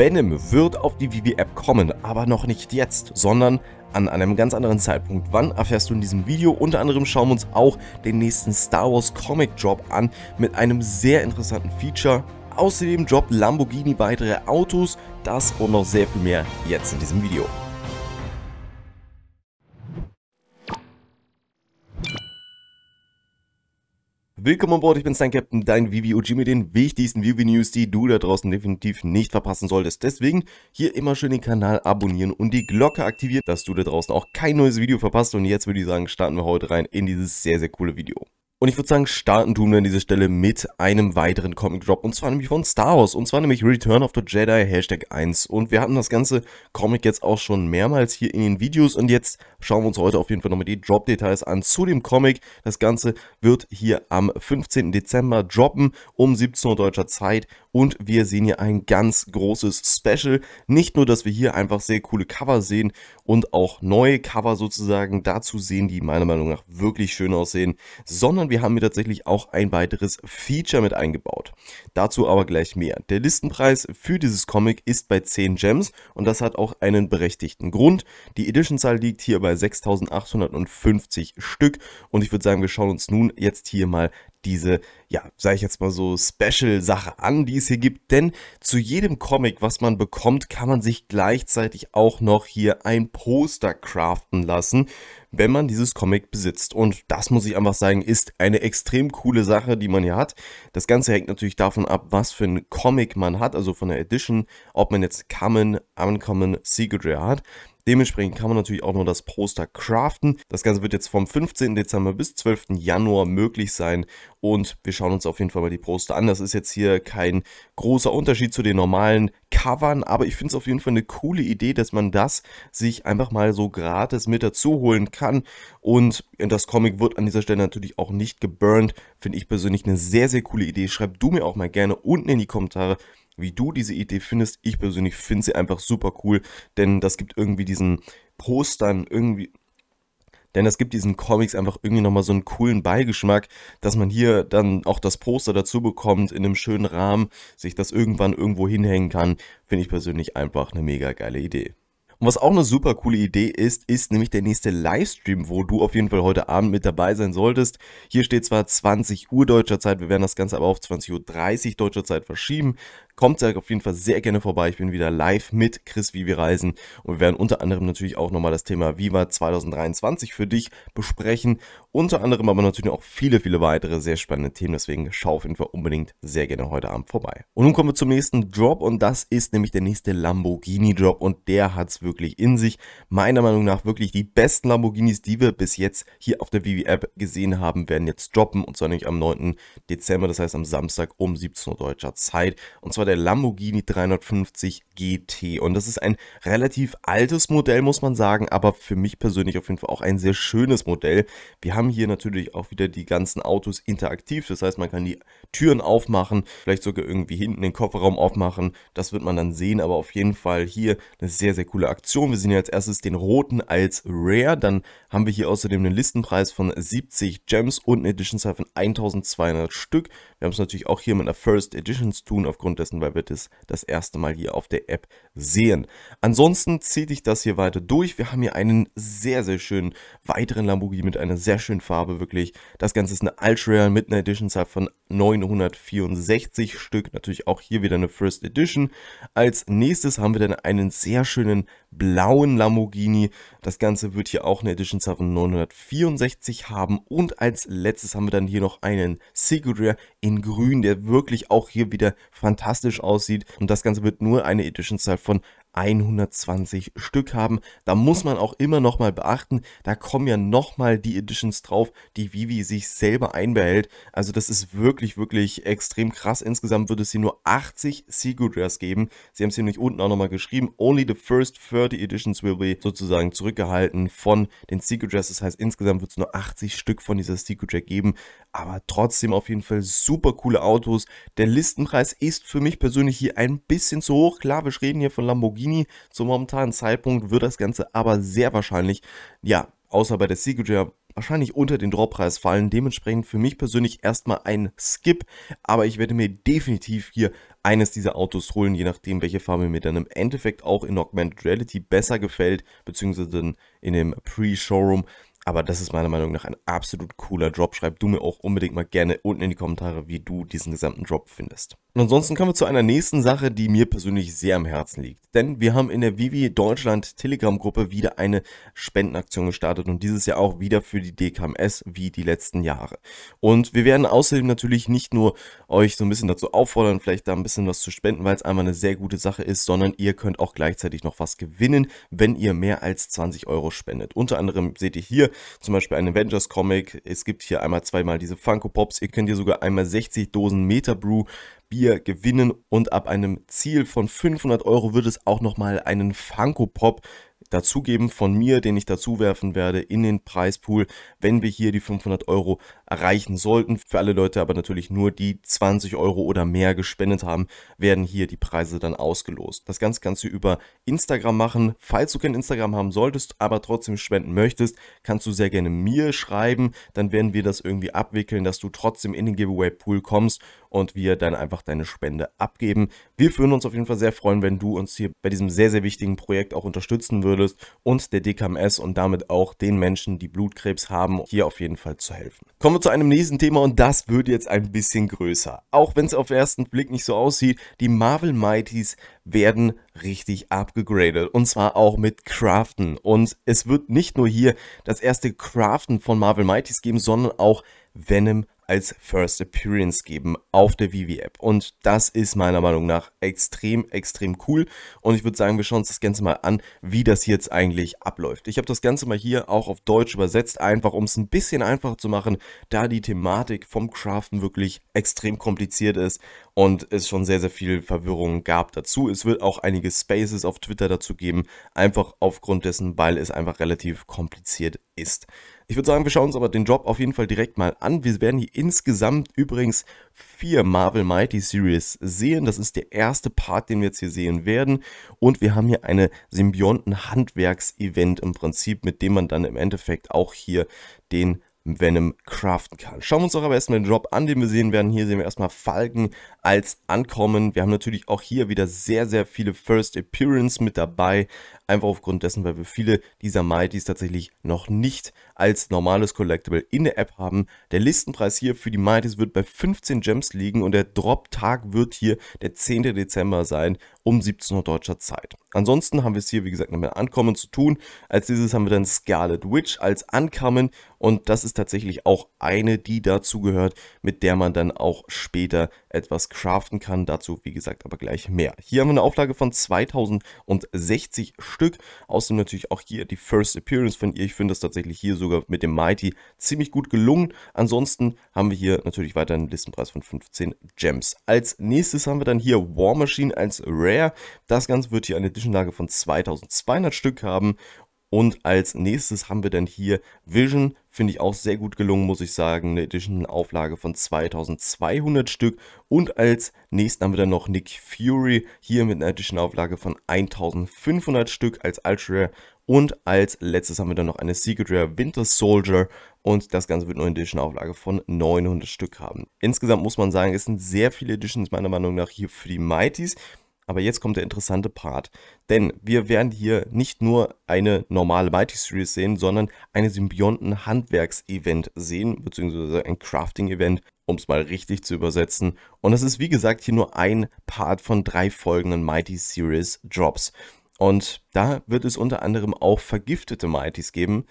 Venom wird auf die Vivi-App kommen, aber noch nicht jetzt, sondern an einem ganz anderen Zeitpunkt. Wann erfährst du in diesem Video? Unter anderem schauen wir uns auch den nächsten Star Wars Comic Drop an mit einem sehr interessanten Feature. Außerdem droppt Lamborghini weitere Autos, das und noch sehr viel mehr jetzt in diesem Video. Willkommen an Bord, ich bin dein Captain, dein Vivi Uji mit den wichtigsten Vivi News, die du da draußen definitiv nicht verpassen solltest. Deswegen hier immer schön den Kanal abonnieren und die Glocke aktivieren, dass du da draußen auch kein neues Video verpasst. Und jetzt würde ich sagen, starten wir heute rein in dieses sehr, sehr coole Video. Und ich würde sagen, starten tun wir an dieser Stelle mit einem weiteren Comic Drop und zwar nämlich von Star Wars und zwar nämlich Return of the Jedi Hashtag 1 und wir hatten das ganze Comic jetzt auch schon mehrmals hier in den Videos und jetzt schauen wir uns heute auf jeden Fall nochmal die Drop Details an zu dem Comic. Das Ganze wird hier am 15. Dezember droppen um 17 Uhr deutscher Zeit und wir sehen hier ein ganz großes Special. Nicht nur, dass wir hier einfach sehr coole Cover sehen und auch neue Cover sozusagen dazu sehen, die meiner Meinung nach wirklich schön aussehen, sondern sondern wir haben hier tatsächlich auch ein weiteres Feature mit eingebaut. Dazu aber gleich mehr. Der Listenpreis für dieses Comic ist bei 10 Gems und das hat auch einen berechtigten Grund. Die Editionzahl liegt hier bei 6850 Stück und ich würde sagen, wir schauen uns nun jetzt hier mal diese, ja, sage ich jetzt mal so, Special-Sache an, die es hier gibt. Denn zu jedem Comic, was man bekommt, kann man sich gleichzeitig auch noch hier ein Poster craften lassen wenn man dieses Comic besitzt. Und das muss ich einfach sagen, ist eine extrem coole Sache, die man hier hat. Das Ganze hängt natürlich davon ab, was für ein Comic man hat, also von der Edition, ob man jetzt Common, Uncommon, Secret Rare hat. Dementsprechend kann man natürlich auch noch das Poster craften. Das Ganze wird jetzt vom 15. Dezember bis 12. Januar möglich sein und wir schauen uns auf jeden Fall mal die Poster an. Das ist jetzt hier kein großer Unterschied zu den normalen Covern, aber ich finde es auf jeden Fall eine coole Idee, dass man das sich einfach mal so gratis mit dazu holen kann und das Comic wird an dieser Stelle natürlich auch nicht geburnt. Finde ich persönlich eine sehr, sehr coole Idee. Schreib du mir auch mal gerne unten in die Kommentare, wie du diese Idee findest. Ich persönlich finde sie einfach super cool, denn das gibt irgendwie diesen Postern irgendwie. Denn das gibt diesen Comics einfach irgendwie nochmal so einen coolen Beigeschmack, dass man hier dann auch das Poster dazu bekommt, in einem schönen Rahmen, sich das irgendwann irgendwo hinhängen kann, finde ich persönlich einfach eine mega geile Idee. Und was auch eine super coole Idee ist, ist nämlich der nächste Livestream, wo du auf jeden Fall heute Abend mit dabei sein solltest. Hier steht zwar 20 Uhr deutscher Zeit, wir werden das Ganze aber auf 20.30 Uhr deutscher Zeit verschieben. Kommt da auf jeden Fall sehr gerne vorbei. Ich bin wieder live mit Chris, wie wir reisen. Und wir werden unter anderem natürlich auch nochmal das Thema Viva 2023 für dich besprechen. Unter anderem aber natürlich auch viele, viele weitere sehr spannende Themen. Deswegen schau auf jeden Fall unbedingt sehr gerne heute Abend vorbei. Und nun kommen wir zum nächsten Drop. Und das ist nämlich der nächste Lamborghini-Drop. Und der hat es wirklich in sich. Meiner Meinung nach wirklich die besten Lamborghinis, die wir bis jetzt hier auf der Vivi-App gesehen haben, werden jetzt droppen. Und zwar nämlich am 9. Dezember, das heißt am Samstag um 17 Uhr deutscher Zeit. Und zwar der der Lamborghini 350 GT. Und das ist ein relativ altes Modell, muss man sagen, aber für mich persönlich auf jeden Fall auch ein sehr schönes Modell. Wir haben hier natürlich auch wieder die ganzen Autos interaktiv, das heißt, man kann die Türen aufmachen, vielleicht sogar irgendwie hinten den Kofferraum aufmachen. Das wird man dann sehen, aber auf jeden Fall hier eine sehr, sehr coole Aktion. Wir sehen hier als erstes den roten als Rare, dann haben wir hier außerdem einen Listenpreis von 70 Gems und eine Edition Star von 1200 Stück. Wir haben es natürlich auch hier mit einer First Edition zu tun, aufgrund dessen, weil wir das das erste Mal hier auf der App sehen. Ansonsten ziehe ich das hier weiter durch. Wir haben hier einen sehr, sehr schönen weiteren Lamborghini mit einer sehr schönen Farbe, wirklich. Das Ganze ist eine Ultra einer Edition, deshalb von 964 Stück. Natürlich auch hier wieder eine First Edition. Als nächstes haben wir dann einen sehr schönen blauen Lamborghini. Das Ganze wird hier auch eine Edition 964 haben. Und als letztes haben wir dann hier noch einen Sigurdur in grün, der wirklich auch hier wieder fantastisch aussieht. Und das Ganze wird nur eine Edition Zahl von 120 Stück haben. Da muss man auch immer nochmal beachten, da kommen ja nochmal die Editions drauf, die Vivi sich selber einbehält. Also das ist wirklich, wirklich extrem krass. Insgesamt wird es hier nur 80 Secret Rares geben. Sie haben es hier nämlich unten auch nochmal geschrieben. Only the first 30 Editions will be sozusagen zurückgehalten von den Secret Rares. Das heißt, insgesamt wird es nur 80 Stück von dieser Secret Rare geben. Aber trotzdem auf jeden Fall super coole Autos. Der Listenpreis ist für mich persönlich hier ein bisschen zu hoch. Klar, wir reden hier von Lamborghini Lamborghini. Zum momentanen Zeitpunkt wird das Ganze aber sehr wahrscheinlich, ja, außer bei der Signature wahrscheinlich unter den Droppreis fallen. Dementsprechend für mich persönlich erstmal ein Skip, aber ich werde mir definitiv hier eines dieser Autos holen, je nachdem, welche Farbe mir dann im Endeffekt auch in Augmented Reality besser gefällt, beziehungsweise in dem Pre-Showroom. Aber das ist meiner Meinung nach ein absolut cooler Drop. Schreib du mir auch unbedingt mal gerne unten in die Kommentare, wie du diesen gesamten Drop findest. Und ansonsten kommen wir zu einer nächsten Sache, die mir persönlich sehr am Herzen liegt. Denn wir haben in der Vivi Deutschland Telegram Gruppe wieder eine Spendenaktion gestartet und dieses Jahr auch wieder für die DKMS wie die letzten Jahre. Und wir werden außerdem natürlich nicht nur euch so ein bisschen dazu auffordern, vielleicht da ein bisschen was zu spenden, weil es einmal eine sehr gute Sache ist, sondern ihr könnt auch gleichzeitig noch was gewinnen, wenn ihr mehr als 20 Euro spendet. Unter anderem seht ihr hier zum Beispiel einen Avengers Comic. Es gibt hier einmal zweimal diese Funko Pops. Ihr könnt hier sogar einmal 60 Dosen Meta Brew Bier gewinnen und ab einem Ziel von 500 Euro wird es auch nochmal einen Funko Pop dazugeben von mir, den ich dazu werfen werde in den Preispool, wenn wir hier die 500 Euro erreichen sollten. Für alle Leute aber natürlich nur, die 20 Euro oder mehr gespendet haben, werden hier die Preise dann ausgelost. Das Ganze kannst du über Instagram machen. Falls du kein Instagram haben solltest, aber trotzdem spenden möchtest, kannst du sehr gerne mir schreiben. Dann werden wir das irgendwie abwickeln, dass du trotzdem in den Giveaway-Pool kommst und wir dann einfach deine Spende abgeben. Wir würden uns auf jeden Fall sehr freuen, wenn du uns hier bei diesem sehr, sehr wichtigen Projekt auch unterstützen würdest und der DKMS und damit auch den Menschen, die Blutkrebs haben, hier auf jeden Fall zu helfen. Kommen wir zu einem nächsten Thema und das wird jetzt ein bisschen größer. Auch wenn es auf den ersten Blick nicht so aussieht, die Marvel Mighties werden richtig abgegradet und zwar auch mit Craften. Und es wird nicht nur hier das erste Craften von Marvel Mighties geben, sondern auch Venom als First Appearance geben auf der Vivi-App. Und das ist meiner Meinung nach extrem, extrem cool. Und ich würde sagen, wir schauen uns das Ganze mal an, wie das jetzt eigentlich abläuft. Ich habe das Ganze mal hier auch auf Deutsch übersetzt, einfach um es ein bisschen einfacher zu machen, da die Thematik vom Craften wirklich extrem kompliziert ist und es schon sehr, sehr viel Verwirrung gab dazu. Es wird auch einige Spaces auf Twitter dazu geben, einfach aufgrund dessen, weil es einfach relativ kompliziert ist. Ich würde sagen, wir schauen uns aber den Drop auf jeden Fall direkt mal an. Wir werden hier insgesamt übrigens vier Marvel Mighty Series sehen. Das ist der erste Part, den wir jetzt hier sehen werden. Und wir haben hier eine Symbionten-Handwerks-Event im Prinzip, mit dem man dann im Endeffekt auch hier den Venom craften kann. Schauen wir uns doch aber erstmal den Drop an, den wir sehen werden. Hier sehen wir erstmal Falken als Ankommen. Wir haben natürlich auch hier wieder sehr, sehr viele First Appearance mit dabei. Einfach aufgrund dessen, weil wir viele dieser Mighties tatsächlich noch nicht als normales Collectible in der App haben. Der Listenpreis hier für die Mighties wird bei 15 Gems liegen und der Drop-Tag wird hier der 10. Dezember sein um 17 Uhr deutscher Zeit. Ansonsten haben wir es hier, wie gesagt, noch mit Ankommen zu tun. Als dieses haben wir dann Scarlet Witch als Ankommen und das ist tatsächlich auch eine, die dazugehört, mit der man dann auch später etwas craften kann. Dazu, wie gesagt, aber gleich mehr. Hier haben wir eine Auflage von 2060 Stück. Außerdem natürlich auch hier die First Appearance von ihr. Ich finde das tatsächlich hier sogar mit dem Mighty ziemlich gut gelungen. Ansonsten haben wir hier natürlich weiter einen Listenpreis von 15 Gems. Als nächstes haben wir dann hier War Machine als Rare. Das Ganze wird hier eine Edition-Lage von 2200 Stück haben und als nächstes haben wir dann hier Vision, finde ich auch sehr gut gelungen, muss ich sagen. Eine Edition-Auflage von 2200 Stück. Und als nächstes haben wir dann noch Nick Fury, hier mit einer Edition-Auflage von 1500 Stück als Ultra. Rare. Und als letztes haben wir dann noch eine Secret Rare Winter Soldier und das Ganze wird nur eine Edition-Auflage von 900 Stück haben. Insgesamt muss man sagen, es sind sehr viele Editions meiner Meinung nach hier für die Mighties. Aber jetzt kommt der interessante Part. Denn wir werden hier nicht nur eine normale Mighty Series sehen, sondern eine Symbionten-Handwerks-Event sehen, beziehungsweise ein Crafting-Event, um es mal richtig zu übersetzen. Und das ist wie gesagt hier nur ein Part von drei folgenden Mighty Series Drops. Und da wird es unter anderem auch vergiftete Mighty's geben.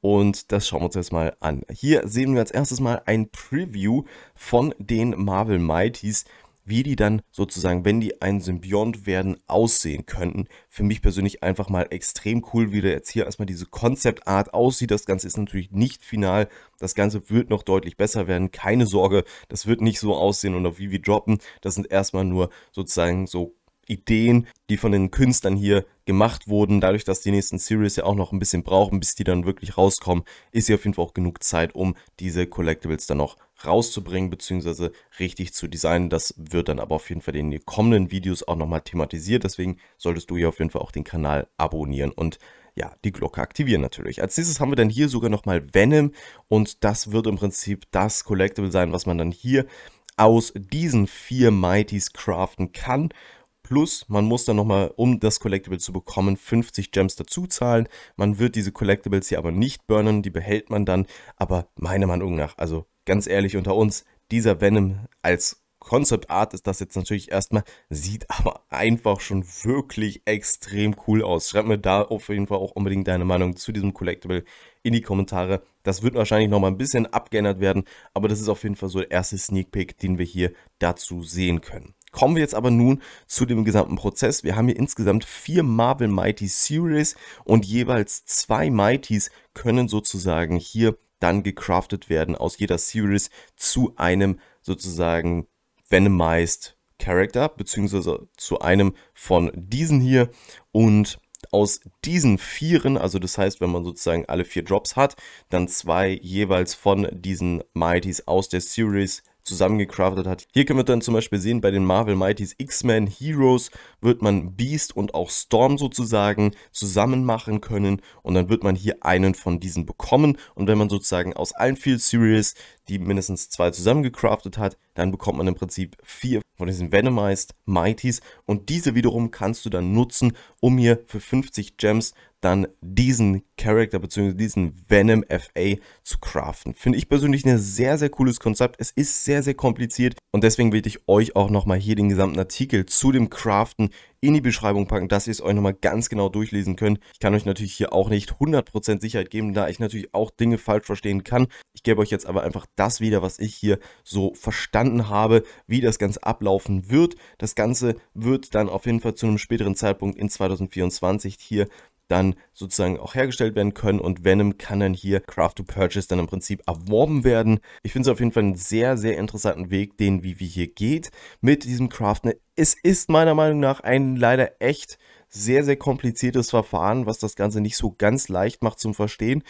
Und das schauen wir uns jetzt mal an. Hier sehen wir als erstes mal ein Preview von den Marvel Mighties, wie die dann sozusagen, wenn die ein Symbiont werden, aussehen könnten. Für mich persönlich einfach mal extrem cool, wie der jetzt hier erstmal diese Concept Art aussieht. Das Ganze ist natürlich nicht final. Das Ganze wird noch deutlich besser werden. Keine Sorge, das wird nicht so aussehen und auf Vivi droppen. Das sind erstmal nur sozusagen so Ideen, die von den Künstlern hier gemacht wurden, dadurch, dass die nächsten Series ja auch noch ein bisschen brauchen, bis die dann wirklich rauskommen, ist ja auf jeden Fall auch genug Zeit, um diese Collectibles dann noch rauszubringen bzw. richtig zu designen. Das wird dann aber auf jeden Fall in den kommenden Videos auch nochmal thematisiert. Deswegen solltest du hier auf jeden Fall auch den Kanal abonnieren und ja, die Glocke aktivieren natürlich. Als nächstes haben wir dann hier sogar nochmal Venom und das wird im Prinzip das Collectible sein, was man dann hier aus diesen vier Mighties craften kann. Plus, man muss dann nochmal, um das Collectible zu bekommen, 50 Gems dazu zahlen. Man wird diese Collectibles hier aber nicht burnen, die behält man dann. Aber meiner Meinung nach, also ganz ehrlich unter uns, dieser Venom als Concept Art ist das jetzt natürlich erstmal, sieht aber einfach schon wirklich extrem cool aus. Schreib mir da auf jeden Fall auch unbedingt deine Meinung zu diesem Collectible in die Kommentare. Das wird wahrscheinlich nochmal ein bisschen abgeändert werden, aber das ist auf jeden Fall so der erste Sneak Peek, den wir hier dazu sehen können. Kommen wir jetzt aber nun zu dem gesamten Prozess. Wir haben hier insgesamt vier Marvel Mighty Series und jeweils zwei Mighties können sozusagen hier dann gecraftet werden aus jeder Series zu einem sozusagen Venomized Character, beziehungsweise zu einem von diesen hier. Und aus diesen vieren, also das heißt, wenn man sozusagen alle vier Drops hat, dann zwei jeweils von diesen Mighties aus der Series zusammengecraftet hat. Hier können wir dann zum Beispiel sehen, bei den Marvel Mighties X-Men Heroes wird man Beast und auch Storm sozusagen zusammen machen können und dann wird man hier einen von diesen bekommen und wenn man sozusagen aus allen Field Series die mindestens zwei zusammengecraftet hat, dann bekommt man im Prinzip vier von diesen Venomized Mighties und diese wiederum kannst du dann nutzen, um hier für 50 Gems dann diesen Character bzw. diesen Venom FA zu craften. Finde ich persönlich ein sehr, sehr cooles Konzept. Es ist sehr, sehr kompliziert und deswegen will ich euch auch nochmal hier den gesamten Artikel zu dem Craften in die Beschreibung packen, dass ihr es euch nochmal ganz genau durchlesen könnt. Ich kann euch natürlich hier auch nicht 100% Sicherheit geben, da ich natürlich auch Dinge falsch verstehen kann. Ich gebe euch jetzt aber einfach das wieder, was ich hier so verstanden habe, wie das Ganze ablaufen wird. Das Ganze wird dann auf jeden Fall zu einem späteren Zeitpunkt in 2024 hier dann sozusagen auch hergestellt werden können und Venom kann dann hier Craft to Purchase dann im Prinzip erworben werden. Ich finde es auf jeden Fall einen sehr, sehr interessanten Weg, den Vivi hier geht mit diesem Craften. Ne, es ist meiner Meinung nach ein leider echt sehr, sehr kompliziertes Verfahren, was das Ganze nicht so ganz leicht macht zum Verstehen.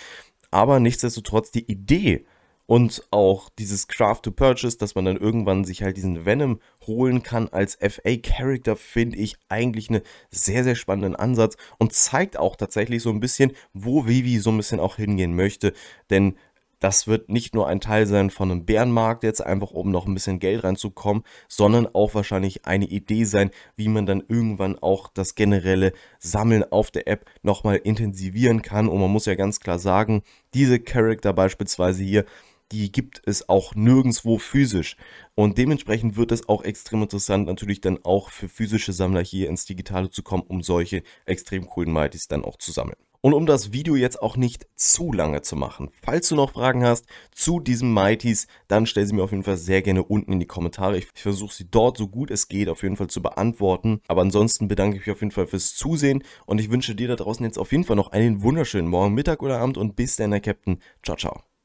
Aber nichtsdestotrotz die Idee, und auch dieses Craft to Purchase, dass man dann irgendwann sich halt diesen Venom holen kann als FA-Character, finde ich eigentlich einen sehr, sehr spannenden Ansatz und zeigt auch tatsächlich so ein bisschen, wo Vivi so ein bisschen auch hingehen möchte. Denn das wird nicht nur ein Teil sein von einem Bärenmarkt jetzt einfach, um noch ein bisschen Geld reinzukommen, sondern auch wahrscheinlich eine Idee sein, wie man dann irgendwann auch das generelle Sammeln auf der App nochmal intensivieren kann. Und man muss ja ganz klar sagen, diese Charakter beispielsweise hier, die gibt es auch nirgendwo physisch. Und dementsprechend wird es auch extrem interessant, natürlich dann auch für physische Sammler hier ins Digitale zu kommen, um solche extrem coolen Mighties dann auch zu sammeln. Und um das Video jetzt auch nicht zu lange zu machen, falls du noch Fragen hast zu diesen Mighties, dann stell sie mir auf jeden Fall sehr gerne unten in die Kommentare. Ich, ich versuche sie dort so gut es geht auf jeden Fall zu beantworten. Aber ansonsten bedanke ich mich auf jeden Fall fürs Zusehen und ich wünsche dir da draußen jetzt auf jeden Fall noch einen wunderschönen Morgen, Mittag oder Abend und bis dann, der Captain. Ciao, ciao.